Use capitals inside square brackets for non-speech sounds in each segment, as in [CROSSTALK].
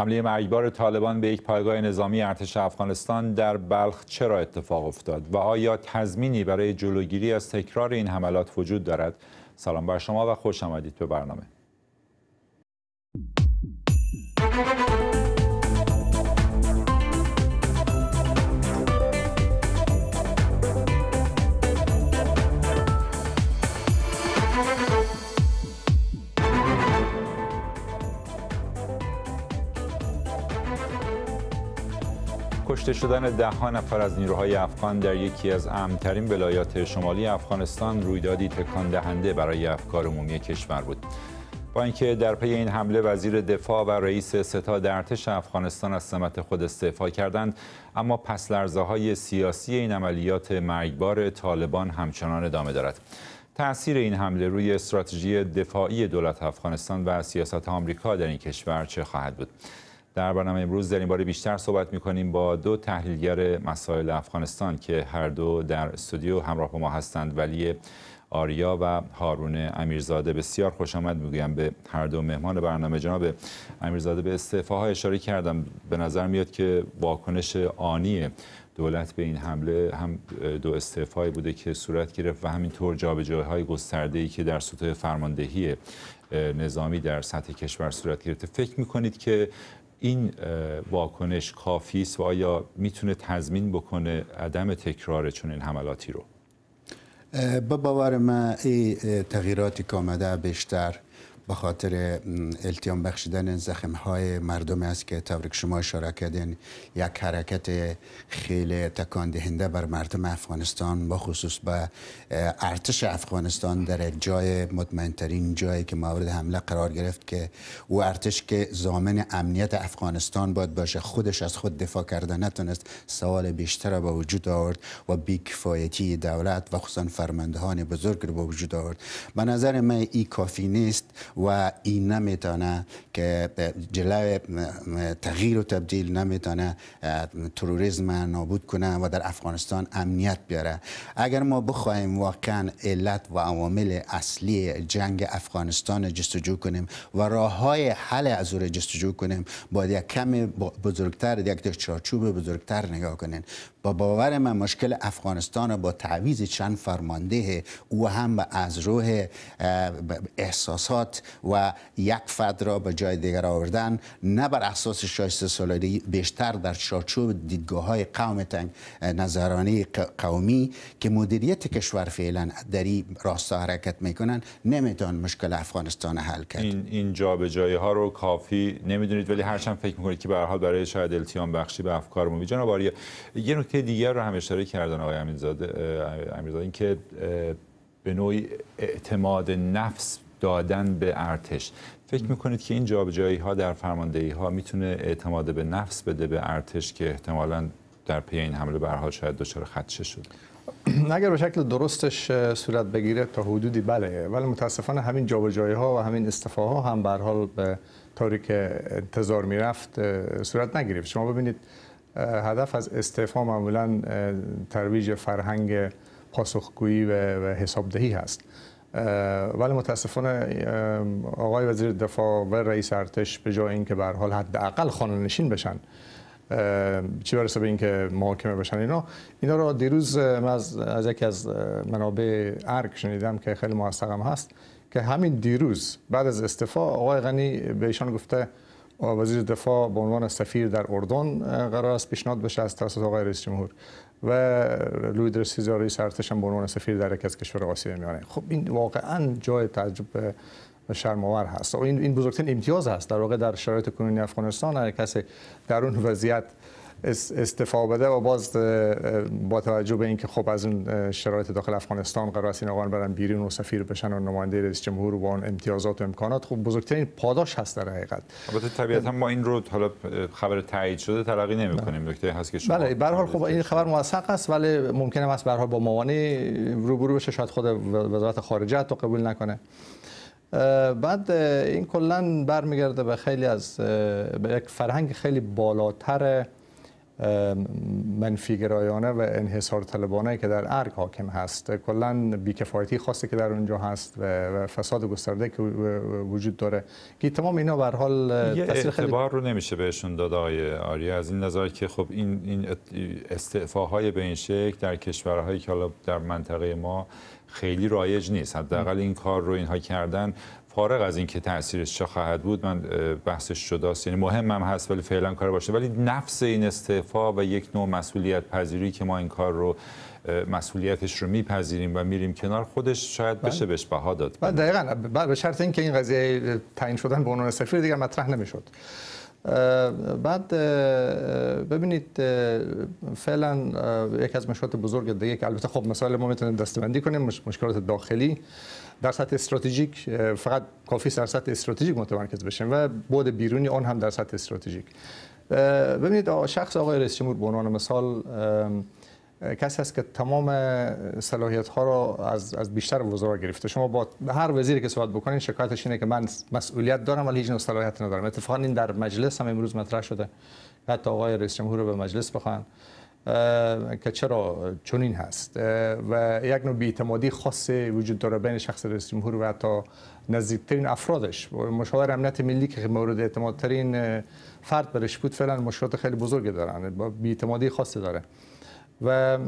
حمله مرگبار طالبان به یک پایگاه نظامی ارتش افغانستان در بلخ چرا اتفاق افتاد و آیا تضمینی برای جلوگیری از تکرار این حملات وجود دارد سلام بر شما و خوش آمدید به برنامه کشته شدن ده ها نفر از نیروهای افغان در یکی از امترین ولایات شمالی افغانستان رویدادی تکان دهنده برای افکار عمومی کشور بود با اینکه در پی این حمله وزیر دفاع و رئیس ستاد ارتش افغانستان از سمت خود استعفا کردند اما پس های سیاسی این عملیات مرگبار طالبان همچنان ادامه دارد تأثیر این حمله روی استراتژی دفاعی دولت افغانستان و سیاست آمریکا در این کشور چه خواهد بود در برنامه امروز در این باره بیشتر صحبت میکنیم با دو تحلیلگر مسائل افغانستان که هر دو در استودیو همراه با ما هستند ولی آریا و هارون امیرزاده بسیار خوش آمد میگویم به هر دو مهمان برنامه جناب امیرزاده به استعفاها اشاره کردم به نظر میاد که واکنش آنی دولت به این حمله هم دو استعفای بوده که صورت گرفت و همینطور جابجایی‌های ای که در سطح فرماندهی نظامی در سطح کشور صورت گرفته فکر میکنید که این واکنش کافی است و آیا میتونه تضمین بکنه عدم تکرار این حملاتی رو به باور من این تغییراتی که آمده بیشتر به خاطر التیام بخشیدن زخم های مردم است که تبریک شما اشاره کردین یک حرکت خیلی تکان دهنده بر مردم افغانستان با خصوص به ارتش افغانستان در یک جای مطمئن ترین جایی که مورد حمله قرار گرفت که او ارتش که زامن امنیت افغانستان باید باشه خودش از خود دفاع کرده نتونست سوال بیشتر را به وجود آورد و بیکفایتی دولت و خصوصا فرماندهان بزرگ را به وجود آورد به نظر من ای کافی نیست و این نمیتونه که جلو تغییر و تبدیل نمیتونه تروریسم نابود کنه و در افغانستان امنیت بیاره اگر ما بخوایم واقعا علت و عوامل اصلی جنگ افغانستان جستجو کنیم و راه های حل از جستجو کنیم باید یک کم بزرگتر یک چارچوب بزرگتر نگاه کنیم با باور من مشکل افغانستان با تعویز چند فرمانده او هم از روح احساسات و یک فرد را به جای دیگر آوردن نه بر اساس شایسته سالاری بیشتر در چارچوب دیدگاه های قوم تنگ نظرانه قومی که مدیریت کشور فعلا در این راستا حرکت میکنن نمیتون مشکل افغانستان حل کرد این, جا به جایی ها رو کافی نمیدونید ولی هرچند فکر میکنید که به حال برای شاید التیام بخشی به افکار مومی جناب یه نکته دیگر رو هم اشاره کردن آقای امیرزاده امیرزاده اینکه به نوعی اعتماد نفس دادن به ارتش فکر میکنید که این جابجایی ها در فرماندهی ها میتونه اعتماد به نفس بده به ارتش که احتمالا در پی این حمله برها شاید دچار خدشه شد اگر به شکل درستش صورت بگیره تا حدودی بله ولی متاسفانه همین جابجایی ها و همین استفاها هم به حال به طوری که انتظار میرفت صورت نگرفت شما ببینید هدف از استعفا معمولا ترویج فرهنگ پاسخگویی و حسابدهی هست ولی متاسفانه آقای وزیر دفاع و رئیس ارتش به جای اینکه بر حال حداقل خانه نشین بشن چی برسه به اینکه محاکمه بشن اینا اینا را دیروز من از, یکی از منابع ارک شنیدم که خیلی موثقم هست که همین دیروز بعد از استفا آقای غنی به ایشان گفته وزیر دفاع به عنوان سفیر در اردن قرار است پیشنهاد بشه از توسط آقای رئیس جمهور و لوی سیزار رئیس ارتش هم به عنوان سفیر در یکی از کشور آسیای میانه خب این واقعا جای تعجب شرم هست و این این بزرگترین امتیاز هست در واقع در شرایط کنونی افغانستان هر کسی در اون وضعیت استفاده بده و باز با توجه به اینکه خب از اون شرایط داخل افغانستان قرار است این آقایان برن بیرون و سفیر بشن و نماینده رئیس جمهور با اون امتیازات و امکانات خب بزرگترین پاداش هست در حقیقت البته طبیعتا ما این رو حالا خبر تایید شده تلقی نمی‌کنیم بله. دکتر هست که بله، شما بله به هر خب این خبر موثق است ولی ممکنه است به با موانع روبرو بشه شاید خود وزارت خارجه تو قبول نکنه بعد این کلا برمیگرده به خیلی از به یک فرهنگ خیلی بالاتر منفیگرایانه و انحصار طلبانه که در ارگ حاکم هست کلا بیکفایتی خاصی که در اونجا هست و فساد گسترده که وجود داره که تمام اینا به حال اعتبار رو نمیشه بهشون داد آقای آریا از این نظر که خب این این استعفاهای به این شکل در کشورهایی که حالا در منطقه ما خیلی رایج نیست حداقل این کار رو اینها کردن فارغ از اینکه تاثیرش چه خواهد بود من بحثش جداست یعنی هم هست ولی فعلا کار باشه ولی نفس این استعفا و یک نوع مسئولیت پذیری که ما این کار رو مسئولیتش رو میپذیریم و میریم کنار خودش شاید بله. بشه بهش بها داد بله دقیقاً بله، به شرط اینکه این قضیه تعیین شدن به عنوان سفیر دیگر مطرح نمیشد بعد ببینید فعلا یک از مشکلات بزرگ دیگه که البته خب مسائل ما میتونیم دستبندی کنیم مشکلات داخلی در سطح استراتژیک فقط کافی در سطح استراتژیک متمرکز بشیم و بعد بیرونی آن هم در سطح استراتژیک ببینید شخص آقای رئیس جمهور به عنوان مثال کسی هست که تمام صلاحیت ها را از, از بیشتر وزرا گرفته شما با هر وزیری که صحبت بکنین شکایتش اینه که من مسئولیت دارم ولی هیچ صلاحیت ندارم اتفاقا این در مجلس هم امروز مطرح شده حتی آقای رئیس جمهور رو به مجلس بخوان که چرا چنین هست و یک نوع بیاعتمادی خاص وجود داره بین شخص رئیس جمهور و حتی نزدیکترین افرادش مشاور امنیت ملی که مورد اعتمادترین فرد برش بود فعلا مشکلات خیلی بزرگی دارن بیاعتمادی خاصی داره و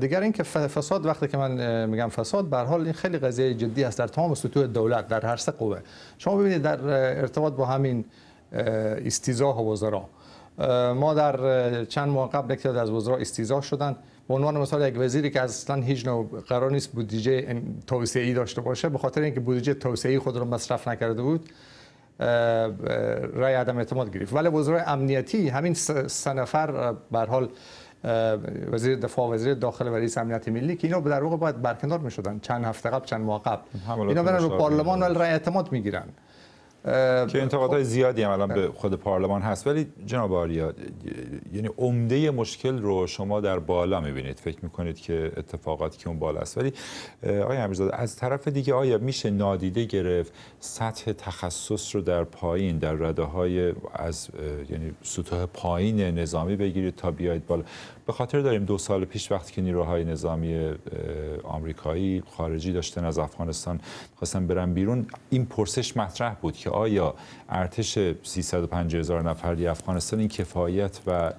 دیگر اینکه فساد وقتی که من میگم فساد به حال این خیلی قضیه جدی است در تمام سطوح دولت در هر سه قوه شما ببینید در ارتباط با همین استیزاه وزرا ما در چند ماه قبل یک از وزرا استیزا شدند به عنوان مثال یک وزیری که اصلا هیچ نوع قرار نیست بودجه توسعه داشته باشه به خاطر اینکه بودجه توسعه خود را مصرف نکرده بود رای عدم اعتماد گرفت ولی وزرای امنیتی همین سه نفر به حال وزیر دفاع وزیر داخل و رئیس امنیت ملی که اینا در واقع باید برکنار می‌شدن چند هفته قبل چند ماه قبل اینا برن رو پارلمان ولی رای اعتماد می‌گیرن که انتقادات خب. زیادی هم الان خب. به خود پارلمان هست ولی جناب آریا یعنی عمده مشکل رو شما در بالا میبینید فکر میکنید که اتفاقاتی که اون بالا است ولی آقای امیرزاده از طرف دیگه آیا میشه نادیده گرفت سطح تخصص رو در پایین در رده های از یعنی سطح پایین نظامی بگیرید تا بیاید بالا به خاطر داریم دو سال پیش وقتی که نیروهای نظامی آمریکایی خارجی داشتن از افغانستان خواستن برن بیرون این پرسش مطرح بود که آیا ارتش 350 هزار نفری افغانستان این کفایت و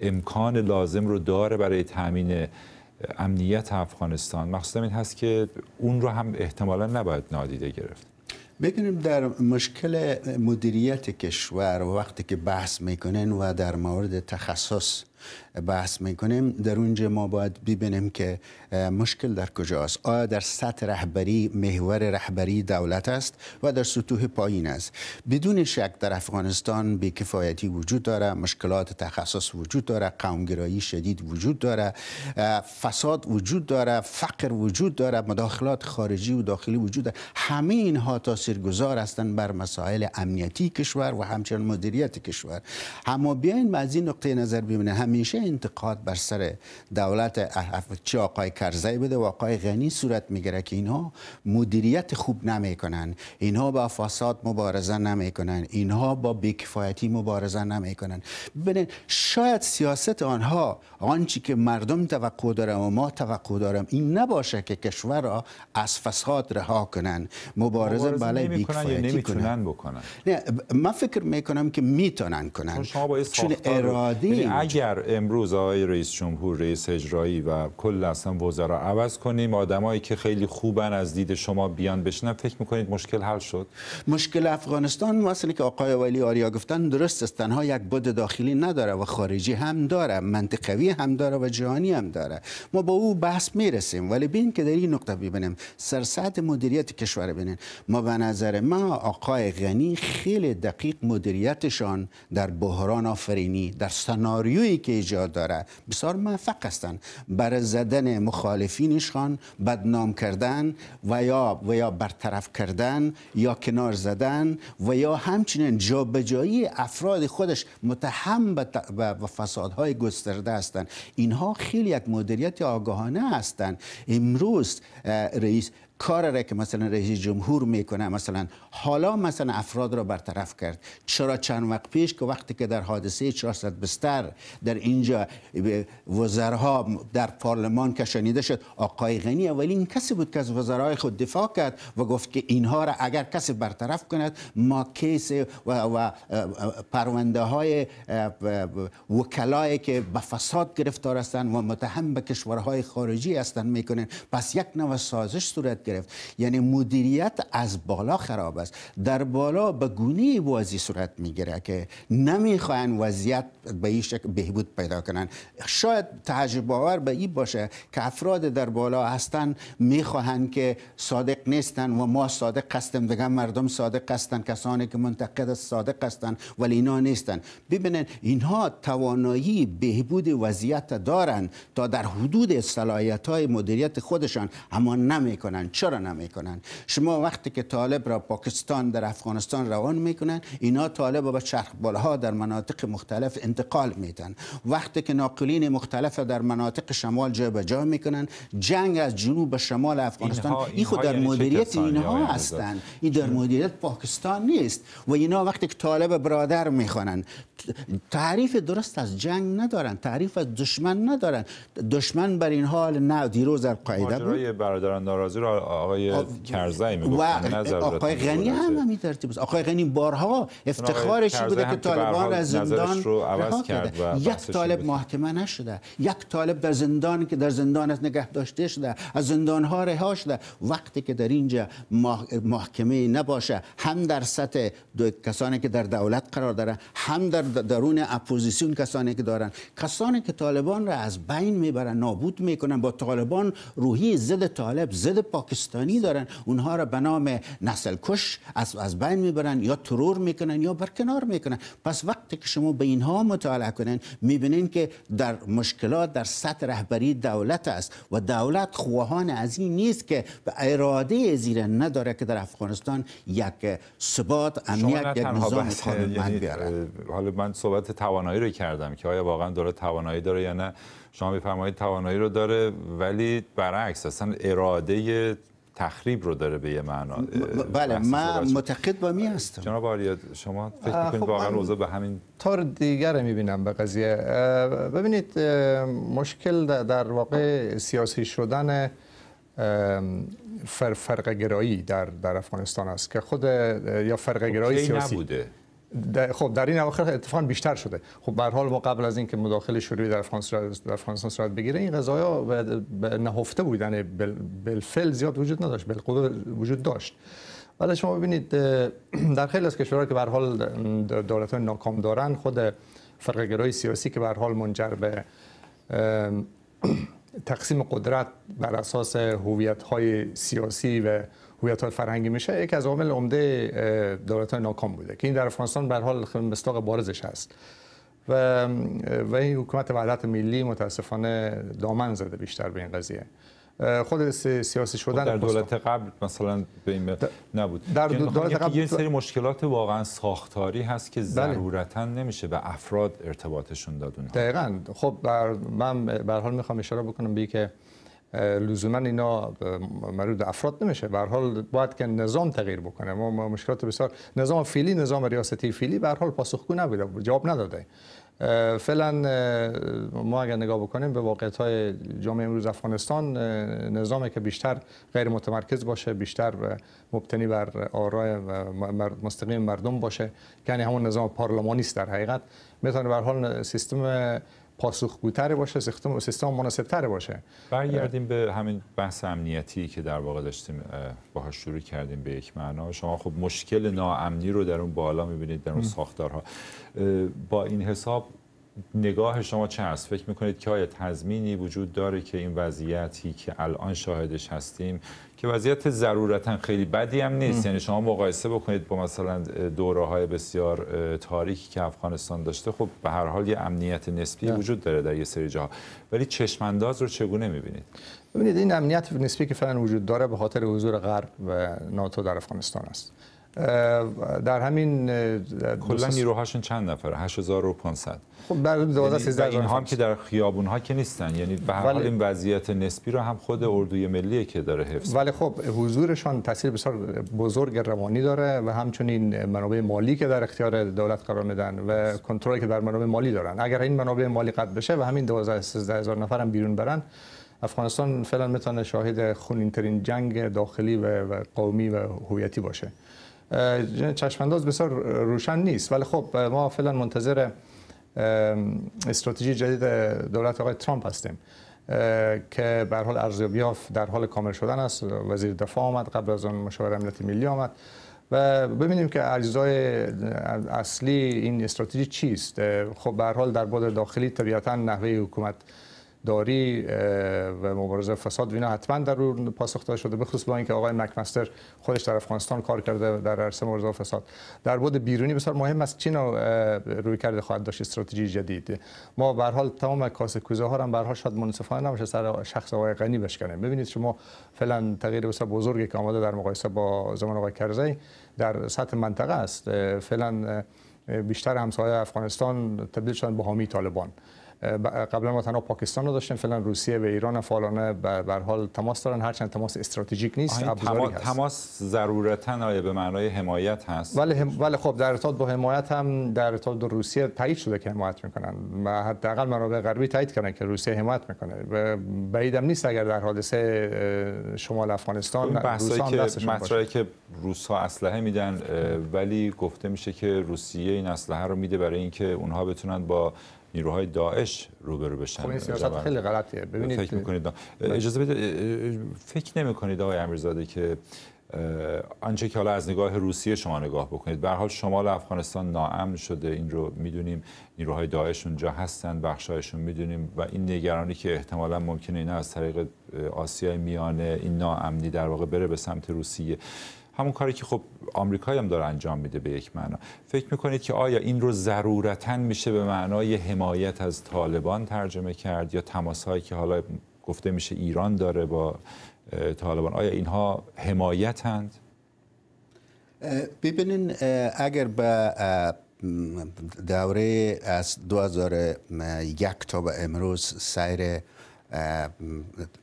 امکان لازم رو داره برای تامین امنیت افغانستان مخصوصا این هست که اون رو هم احتمالا نباید نادیده گرفت ببینیم در مشکل مدیریت کشور وقتی که بحث میکنن و در مورد تخصص بحث میکنیم در اونجا ما باید ببینیم که مشکل در کجاست آیا در سطح رهبری محور رهبری دولت است و در سطوح پایین است بدون شک در افغانستان بیکفایتی وجود داره مشکلات تخصص وجود داره قومگرایی شدید وجود داره فساد وجود داره فقر وجود داره مداخلات خارجی و داخلی وجود داره همه اینها تاثیرگذار هستند بر مسائل امنیتی کشور و همچنین مدیریت کشور اما بیاین از این نقطه نظر ببینیم همیشه انتقاد بر سر دولت چه آقای کرزی بده و آقای غنی صورت میگیره که اینها مدیریت خوب نمیکنن اینها با فساد مبارزه نمیکنن اینها با بیکفایتی مبارزه نمیکنن شاید سیاست آنها آنچه که مردم توقع دارم و ما توقع دارم این نباشه که کشور را از فساد رها کنن مبارزه بالای بله بیکفایتی کنن بکنن نه من فکر میکنم که میتونن کنن خب چون اراده یعنی اگر امروز آقای رئیس جمهور رئیس اجرایی و کل اصلا وزرا عوض کنیم آدمایی که خیلی خوبن از دید شما بیان بشنن فکر میکنید مشکل حل شد مشکل افغانستان مثلا که آقای ولی آریا گفتن درست است تنها یک بود داخلی نداره و خارجی هم داره منطقوی هم داره و جهانی هم داره ما با او بحث میرسیم ولی بین که در این نقطه ببینیم سرصد مدیریت کشور ببینیم ما به نظر ما آقای غنی خیلی دقیق مدیریتشان در بحران آفرینی در سناریویی که ایجاد داره بسیار موفق هستند بر زدن مخالفینشان بدنام کردن و یا و یا برطرف کردن یا کنار زدن و یا همچنین جابجایی افراد خودش متهم به فسادهای گسترده هستند اینها خیلی یک مدیریت آگاهانه هستند امروز رئیس کار را که مثلا رئیس جمهور میکنه مثلا حالا مثلا افراد را برطرف کرد چرا چند وقت پیش که وقتی که در حادثه 400 بستر در اینجا وزرها در پارلمان کشانیده شد آقای غنی اولین کسی بود که از وزرای خود دفاع کرد و گفت که اینها را اگر کسی برطرف کند ما کیس و, و پرونده های وکلایی که به فساد گرفتار هستند و متهم به کشورهای خارجی هستند میکنن پس یک نوع سازش صورت گرفت یعنی مدیریت از بالا خراب است در بالا به گونه بازی صورت میگیره که نمیخواین وضعیت به این بهبود پیدا کنن شاید تعجب آور به این باشه که افراد در بالا هستن میخواهند که صادق نیستن و ما صادق هستیم دیگه مردم صادق هستن کسانی که منتقد صادق هستن ولی اینا نیستن ببینن اینها توانایی بهبود وضعیت دارن تا در حدود صلاحیت های مدیریت خودشان اما نمیکنن چرا نمیکنن شما وقتی که طالب را پاکستان در افغانستان روان میکنن اینا طالب را به چرخ بالها در مناطق مختلف انتقال میدن وقتی که ناقلین مختلف در مناطق شمال جابجا میکنن جنگ از جنوب به شمال افغانستان این, خود در یعنی مدیریت اینها هستند این در مدیریت پاکستان نیست و اینا وقتی که طالب برادر میخوانن تعریف درست از جنگ ندارن تعریف از دشمن ندارن دشمن بر این حال نه دیروز در قاعده بود برادران ناراضی آقای کرزی میگفتن آقای غنی هم می ترتیب است آقای غنی بارها افتخارش بوده که طالبان از زندان رو عوض کرد و یک طالب محکمه نشده یک طالب در زندان که در زندان از نگه داشته شده از زندان ها رها شده وقتی که در اینجا محکمه نباشه هم در سطح دو کسانی که در دولت قرار دارن هم در درون اپوزیسیون کسانی که دارن کسانی که طالبان را از بین میبرن نابود میکنن با طالبان روحی ضد طالب ضد پاکستان پاکستانی دارن اونها را به نام نسل کش از, از بین میبرن یا ترور میکنن یا برکنار میکنن پس وقتی که شما به اینها مطالعه کنن میبینین که در مشکلات در سطح رهبری دولت است و دولت خواهان از این نیست که به اراده زیر نداره که در افغانستان یک ثبات امنیت یک نظام قانون یعنی، بیاره حالا من صحبت توانایی رو کردم که آیا واقعا داره توانایی داره یا نه شما بفرمایید توانایی رو داره ولی برعکس اصلا اراده تخریب رو داره به یه معنا بله من متقید با می هستم جناب شما فکر می‌کنید خب واقعا روزه به همین طور دیگر می‌بینم به قضیه ببینید مشکل در واقع سیاسی شدن فرقگرایی در در افغانستان است که خود یا فرقگرایی خب، سیاسی خب در این اواخر اتفاقا بیشتر شده خب به حال ما قبل از اینکه مداخله شوروی در افغانستان در فرانسه صورت بگیره این قضایا نهفته بودن بالفعل زیاد وجود نداشت بل وجود داشت ولی شما ببینید در خیلی از کشورها که به حال دولت های ناکام دارن خود فرقگرایی سیاسی که به حال منجر به تقسیم قدرت بر اساس هویت های سیاسی و هویت فرهنگی میشه یکی از عوامل عمده دولت ناکام بوده که این در افغانستان به حال مستاق بارزش هست و و این حکومت وحدت ملی متاسفانه دامن زده بیشتر به این قضیه خود سیاسی خب، شدن در دولت قبل مثلا به این نبود در یعنی خب، دولت یه سری مشکلات واقعا ساختاری هست که بله. ضرورتا نمیشه به افراد ارتباطشون داد دقیقا، خب بر من به حال میخوام اشاره بکنم به که لزوما اینا مربوط افراد نمیشه به حال باید که نظام تغییر بکنه ما مشکلات بسیار نظام فیلی، نظام ریاستی فیلی، به حال پاسخگو نبوده جواب نداده فعلا ما اگر نگاه بکنیم به واقعیت های جامعه امروز افغانستان نظامی که بیشتر غیر متمرکز باشه بیشتر مبتنی بر آرای مستقیم مردم باشه یعنی همون نظام پارلمانی است در حقیقت میتونه به حال سیستم پاسخگوتر باشه سیستم سیستم مناسبتر باشه برگردیم به همین بحث امنیتی که در واقع داشتیم باهاش شروع کردیم به یک معنا شما خب مشکل ناامنی رو در اون بالا میبینید در اون ساختارها با این حساب نگاه شما چه هست؟ فکر میکنید که آیا تضمینی وجود داره که این وضعیتی که الان شاهدش هستیم که وضعیت ضرورتا خیلی بدی هم نیست یعنی شما مقایسه بکنید با مثلا دوره های بسیار تاریکی که افغانستان داشته خب به هر حال یه امنیت نسبی وجود داره در یه سری جاها ولی چشمانداز رو چگونه میبینید ببینید این امنیت نسبی که فعلا وجود داره به خاطر حضور غرب و ناتو در افغانستان است در همین کلا نیروهاشون چند نفره 8500 خب در 12 یعنی این هم که در خیابون ها که نیستن یعنی به هر حال این وضعیت نسبی رو هم خود اردوی ملی که داره حفظ ولی خب حضورشان تاثیر بسیار بزرگ روانی داره و همچنین منابع مالی که در اختیار دولت قرار میدن و کنترلی که بر منابع مالی دارن اگر این منابع مالی قطع بشه و همین 12 13 هزار نفر هم بیرون برن افغانستان فعلا میتونه شاهد خونین ترین جنگ داخلی و قومی و هویتی باشه چشمانداز بسیار روشن نیست ولی خب ما فعلا منتظر استراتژی جدید دولت آقای ترامپ هستیم که به حال ارزیابیاف در حال کامل شدن است وزیر دفاع آمد قبل از آن مشاور امنیت ملی آمد و ببینیم که اجزای اصلی این استراتژی چیست خب به حال در بود داخلی طبیعتا نحوه حکومت داری و مبارزه فساد وینا حتما در اون پاسخ داده شده بخصوص با اینکه آقای مکمستر خودش در افغانستان کار کرده در عرصه مبارزه فساد در بود بیرونی بسیار مهم است چین روی کرده خواهد داشت استراتژی جدید ما به حال تمام کاسه کوزه ها هم به حال شاید منصفانه نباشه سر شخص آقای غنی بشکنیم ببینید شما فعلا تغییر بسیار بزرگی که آمده در مقایسه با زمان آقای کرزی در سطح منطقه است فعلا بیشتر همسایه افغانستان تبدیل شدن به حامی طالبان قبلا ما تنها پاکستان رو داشتیم فعلا روسیه و ایران فعالانه بر حال تماس دارن هرچند تماس استراتژیک نیست تما... تماس ضرورتا به معنای حمایت هست ولی ولی خب در ارتباط با حمایت هم در ارتباط با روسیه تایید شده که حمایت میکنن و حداقل منابع غربی تایید کردن که روسیه حمایت میکنه و بعیدم نیست اگر در حادثه شمال افغانستان بحثایی که مطرحی که روس ها اسلحه میدن ولی گفته میشه که روسیه این اسلحه رو میده برای اینکه اونها بتونن با نیروهای داعش روبرو بشن خب این سیاست خیلی غلطیه ببینید فکر میکنید اجازه بده فکر نمیکنید آقای امیرزاده که آنچه که حالا از نگاه روسیه شما نگاه بکنید به حال شمال افغانستان ناامن شده این رو میدونیم نیروهای داعش اونجا هستن بخشایشون میدونیم و این نگرانی که احتمالا ممکنه اینا از طریق آسیای میانه این ناامنی در واقع بره به سمت روسیه همون کاری که خب آمریکایی هم داره انجام میده به یک معنا فکر میکنید که آیا این رو ضرورتا میشه به معنای حمایت از طالبان ترجمه کرد یا تماس هایی که حالا گفته میشه ایران داره با طالبان آیا اینها حمایتند ببینین اگر به دوره از 2001 تا به امروز سیر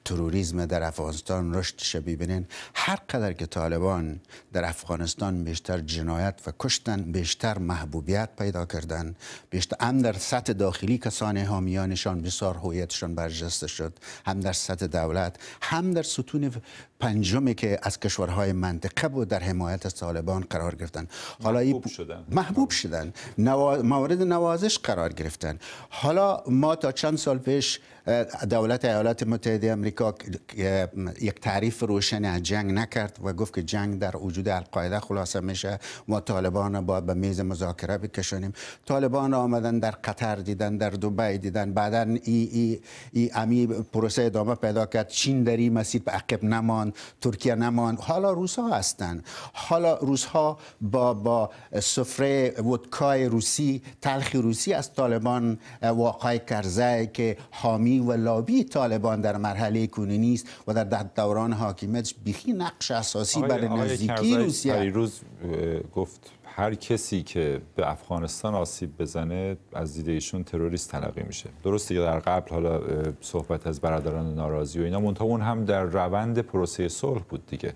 تروریسم در افغانستان رشد شه ببینین هر قدر که طالبان در افغانستان بیشتر جنایت و کشتن بیشتر محبوبیت پیدا کردن بیشتر هم در سطح داخلی کسانی حامیانشان بسیار هویتشان برجسته شد هم در سطح دولت هم در ستون پنجمی که از کشورهای منطقه بود در حمایت از طالبان قرار گرفتن حالا محبوب شدن محبوب شدن مورد نوازش قرار گرفتن حالا ما تا چند سال پیش دولت ایالات متحده امریکا یک تعریف روشن از جنگ نکرد و گفت که جنگ در وجود القاعده خلاصه میشه ما طالبان باید به میز مذاکره بکشونیم طالبان آمدن در قطر دیدن در دبی دیدن بعدا ای, ای, امی پروسه ادامه پیدا کرد چین در این مسیر به عقب نماند ترکیه نماند حالا روس ها هستند حالا روس ها با با سفره ودکای روسی تلخی روسی از طالبان واقع کرزه که حامی و لابی طالبان در مرحله کنونی است و در دوران حاکمیتش بیخی نقش اساسی برای نزدیکی روسیه روز گفت هر کسی که به افغانستان آسیب بزنه از دیده ایشون تروریست تلقی میشه درسته که در قبل حالا صحبت از برادران ناراضی و اینا منتها اون هم در روند پروسه صلح بود دیگه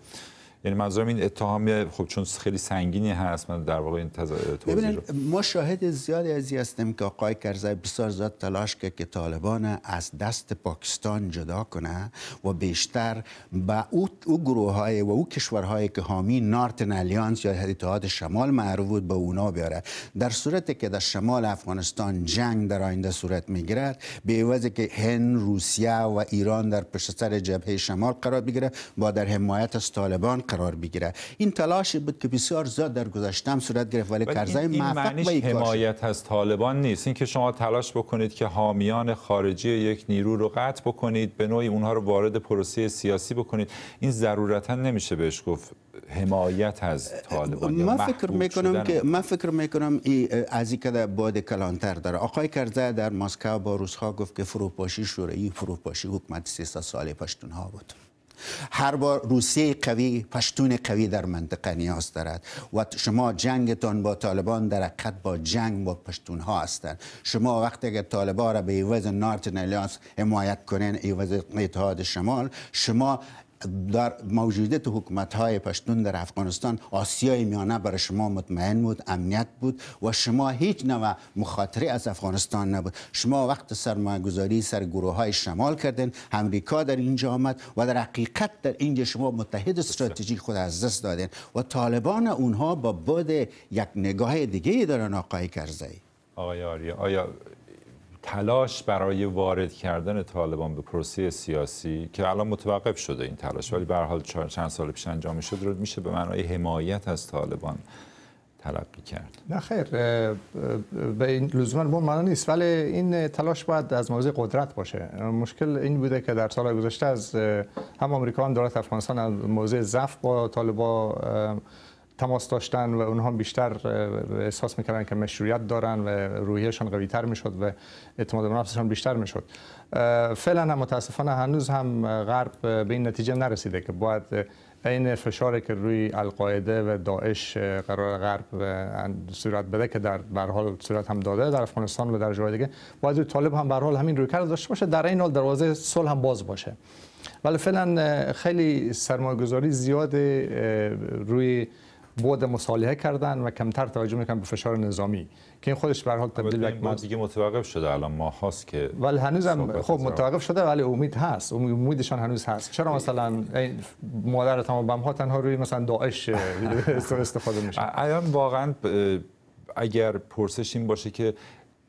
یعنی منظورم این اتهام خب چون خیلی سنگینی هست من در واقع این تز... توضیح ما شاهد زیادی از هستیم که آقای کرزای بسیار زیاد تلاش کرد که طالبان از دست پاکستان جدا کنه و بیشتر به او, او گروه های و او کشورهایی که حامی نارتن الیانس یا اتحاد شمال معروف بود به اونا بیاره در صورتی که در شمال افغانستان جنگ در آینده صورت میگیرد به عوض که هند روسیه و ایران در پشت سر جبهه شمال قرار بگیره با در حمایت از طالبان قرار بگیره این تلاش بود که بسیار زیاد در گذشته صورت گرفت ولی کارزای موفق یک حمایت از طالبان نیست اینکه شما تلاش بکنید که حامیان خارجی یک نیرو رو قطع بکنید به نوعی اونها رو وارد پروسه سیاسی بکنید این ضرورتا نمیشه بهش گفت حمایت از طالبان من فکر میکنم که من فکر میکنم ای از این که باد کلانتر داره آقای کرزه در مسکو با روسها گفت که فروپاشی شوروی فروپاشی حکومت 300 ساله ها بود هر بار روسیه قوی پشتون قوی در منطقه نیاز دارد و شما جنگتان با طالبان در حقیقت با جنگ با پشتون ها هستند شما وقتی که طالبان را به ایواز نارتن نلیانس حمایت کنین ایواز اتحاد شمال شما در موجودیت حکومت های پشتون در افغانستان آسیای میانه برای شما مطمئن بود امنیت بود و شما هیچ نوع مخاطره از افغانستان نبود شما وقت سرمایه‌گذاری سر گروه های شمال کردین امریکا در اینجا آمد و در حقیقت در اینجا شما متحد استراتژی خود از دست دادین و طالبان اونها با بود یک نگاه دیگه دارن آقای کرزی آقای آریا آیا تلاش برای وارد کردن طالبان به پروسه سیاسی که الان متوقف شده این تلاش ولی به حال چند سال پیش انجام شد رو میشه به معنای حمایت از طالبان تلقی کرد نه خیر به این لزوما به معنا نیست ولی این تلاش باید از موضوع قدرت باشه مشکل این بوده که در سال گذشته از هم آمریکا هم دولت افغانستان از موضوع ضعف با طالبان تماس داشتن و اونها بیشتر احساس میکردن که مشروعیت دارن و روحیشان قوی تر میشد و اعتماد به بیشتر میشد فعلا متاسفانه هنوز هم غرب به این نتیجه نرسیده که باید این فشاری که روی القاعده و داعش قرار غرب صورت بده که در حال صورت هم داده در افغانستان و در جای دیگه باید روی طالب هم حال همین روی کرده داشته باشه در این حال دروازه صلح هم باز باشه ولی فعلا خیلی سرمایه‌گذاری زیاد روی بعد مصالحه کردن و کمتر توجه میکنن به فشار نظامی که این خودش بر حال تبدیل به یک دیگه متوقف شده الان ما هاست که ولی هنوزم خب متوقف شده ولی امید هست امیدشان هنوز هست چرا مثلا مادر تمام بم ها تنها روی مثلا داعش [LAUGHS] استفاده میشه الان واقعا اگر پرسش این باشه که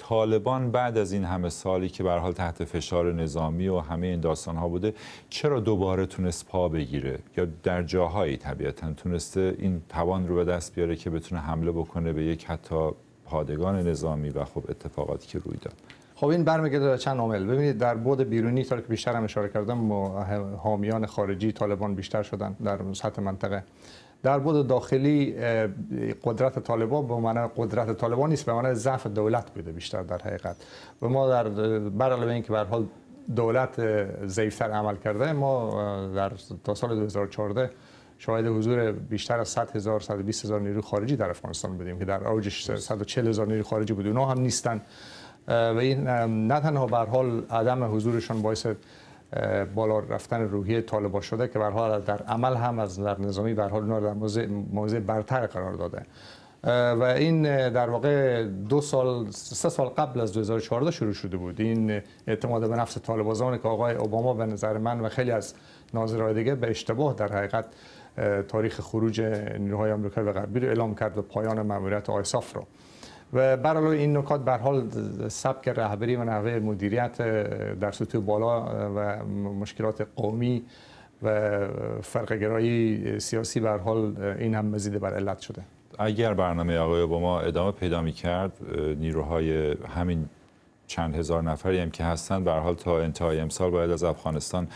طالبان بعد از این همه سالی که به حال تحت فشار نظامی و همه این داستان ها بوده چرا دوباره تونست پا بگیره یا در جاهایی طبیعتا تونسته این توان رو به دست بیاره که بتونه حمله بکنه به یک حتی پادگان نظامی و خب اتفاقاتی که روی داد خب این برمیگرده به چند عامل ببینید در بود بیرونی تا که بیشتر هم اشاره کردم حامیان خارجی طالبان بیشتر شدن در سطح منطقه در بود داخلی قدرت طالبان به معنای قدرت طالبان نیست به معنای ضعف دولت بوده بیشتر در حقیقت و ما در بر اینکه به حال دولت ضعیفتر عمل کرده ما در تا سال 2014 شاید حضور بیشتر از 100 هزار 120 هزار نیرو خارجی در افغانستان بودیم که در اوج 140 هزار نیرو خارجی بود اونها هم نیستن و این نه تنها به حال عدم حضورشان باعث بالا رفتن روحی طالبا شده که برها در عمل هم از نظر نظامی برها اونا در موضع برتر قرار داده و این در واقع دو سال سه سال قبل از 2014 شروع شده بود این اعتماد به نفس طالبازان که آقای اوباما به نظر من و خیلی از ناظرهای دیگه به اشتباه در حقیقت تاریخ خروج نیروهای آمریکا و غربی رو اعلام کرد و پایان ماموریت آیساف رو و این نکات به حال سبک رهبری و نحوه مدیریت در سطوح بالا و مشکلات قومی و فرقگرایی سیاسی به حال این هم مزید بر علت شده اگر برنامه آقای ما ادامه پیدا می کرد نیروهای همین چند هزار نفری هم که هستند به حال تا انتهای امسال باید از افغانستان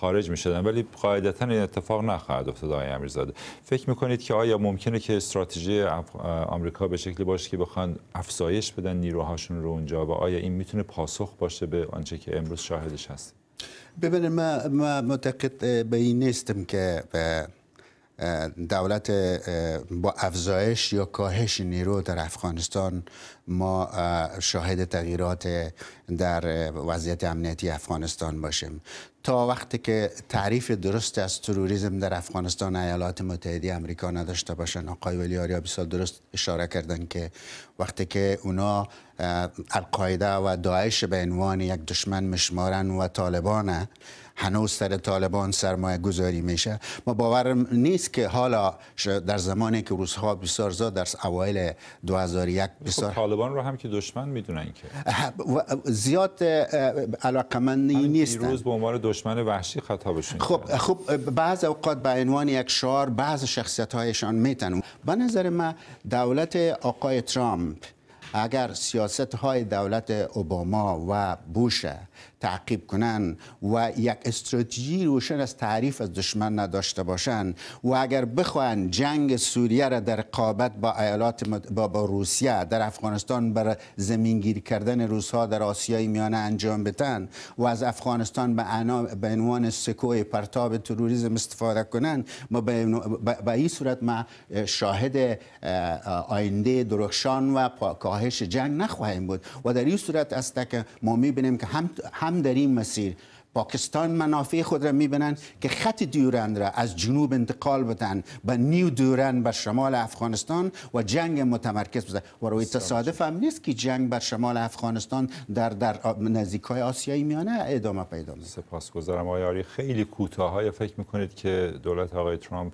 خارج میشدن ولی قاعدتا این اتفاق نخواهد افتاد آقای امیرزاده فکر میکنید که آیا ممکنه که استراتژی آمریکا به شکلی باشه که بخوان افزایش بدن نیروهاشون رو اونجا و آیا این میتونه پاسخ باشه به آنچه که امروز شاهدش هست؟ ببینید ما معتقد به این نیستم که دولت با افزایش یا کاهش نیرو در افغانستان ما شاهد تغییرات در وضعیت امنیتی افغانستان باشیم تا وقتی که تعریف درست از تروریسم در افغانستان ایالات متحده امریکا نداشته باشن آقای ولی آریا بسیار درست اشاره کردن که وقتی که اونا القاعده و داعش به عنوان یک دشمن مشمارن و طالبان هنوز سر طالبان سرمایه گذاری میشه ما باورم نیست که حالا در زمانی که روزها بسیار زاد در اوایل 2001 خب، بسیار طالبان رو هم که دشمن میدونن که زیاد علاقمندی نیست روز به عنوان دشمن وحشی خطابشون خب خب بعض اوقات به عنوان یک شعار بعض شخصیت هایشان میتن به نظر من دولت آقای ترامپ اگر سیاست های دولت اوباما و بوش تعقیب کنن و یک استراتژی روشن از تعریف از دشمن نداشته باشن و اگر بخواهند جنگ سوریه را در قابت با ایالات با, روسیه در افغانستان بر زمینگیر کردن روسها در آسیای میانه انجام بتن و از افغانستان به عنوان سکوی پرتاب تروریسم استفاده کنند، ما به این صورت ما شاهد آینده درخشان و کاهش جنگ نخواهیم بود و در این صورت است که ما میبینیم که هم هم در این مسیر پاکستان منافع خود را میبینند که خط دیورند را از جنوب انتقال بدن به نیو دیورند به شمال افغانستان و جنگ متمرکز بزن و روی تصادف هم نیست که جنگ بر شمال افغانستان در در های آسیای میانه ادامه پیدا سپاس سپاسگزارم آقای آری خیلی کوتاه فکر میکنید که دولت آقای ترامپ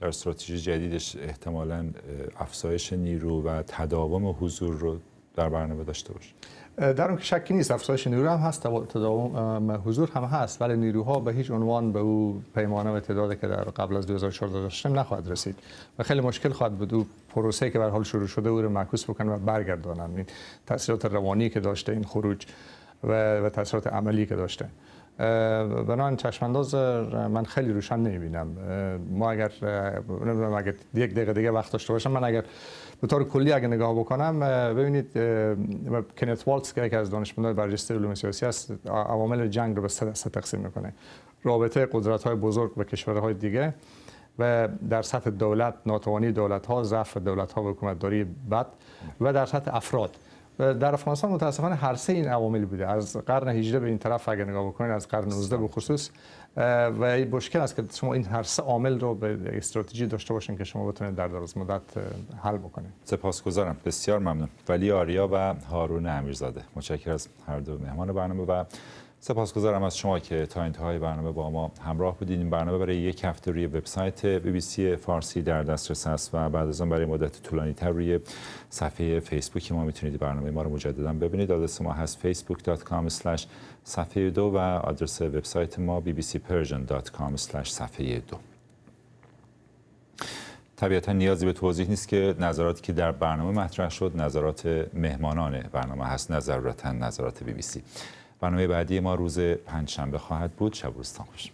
در استراتژی جدیدش احتمالا افزایش نیرو و تداوم حضور رو در برنامه داشته باشه در اون که شکی نیست افزایش نیرو هم هست حضور هم هست ولی نیروها به هیچ عنوان به او پیمانه و تعدادی که در قبل از 2014 داشتیم نخواهد رسید و خیلی مشکل خواهد بود او پروسه که به حال شروع شده او رو معکوس بکنن و برگردانن این تاثیرات روانی که داشته این خروج و, و تاثیرات عملی که داشته بنان چشمانداز من خیلی روشن نمیبینم ما اگر یک دقیقه دیگه وقت داشته باشم من اگر به طور کلی اگر نگاه بکنم ببینید کنت والتس که یکی از دانشمندان برجسته علوم سیاسی است عوامل جنگ رو به سه تقسیم میکنه رابطه قدرت های بزرگ و کشورهای دیگه و در سطح دولت ناتوانی دولت ها ضعف دولت ها و حکومتداری بد و در سطح افراد در افغانستان متاسفانه هر سه این عوامل بوده از قرن 18 به این طرف اگر نگاه بکنید از قرن 19 به خصوص و مشکل است که شما این هر سه عامل رو به استراتژی داشته باشین که شما بتونید در دراز مدت حل بکنید سپاسگزارم بسیار ممنون ولی آریا و هارون امیرزاده متشکرم از هر دو مهمان برنامه و سپاسگزارم از شما که تا انتهای برنامه با ما همراه بودید این برنامه برای یک هفته روی وبسایت سی فارسی در دسترس است و بعد از آن برای مدت طولانی تر روی صفحه فیسبوک ما میتونید برنامه ما رو مجددا ببینید آدرس ما هست facebook.com صفحه دو و آدرس وبسایت ما bbcpersian.com صفحه دو طبیعتا نیازی به توضیح نیست که نظراتی که در برنامه مطرح شد نظرات مهمانان برنامه هست نظرتا نظرات بی بی سی برنامه بعدی ما روز پنجشنبه خواهد بود شب روزتان خوش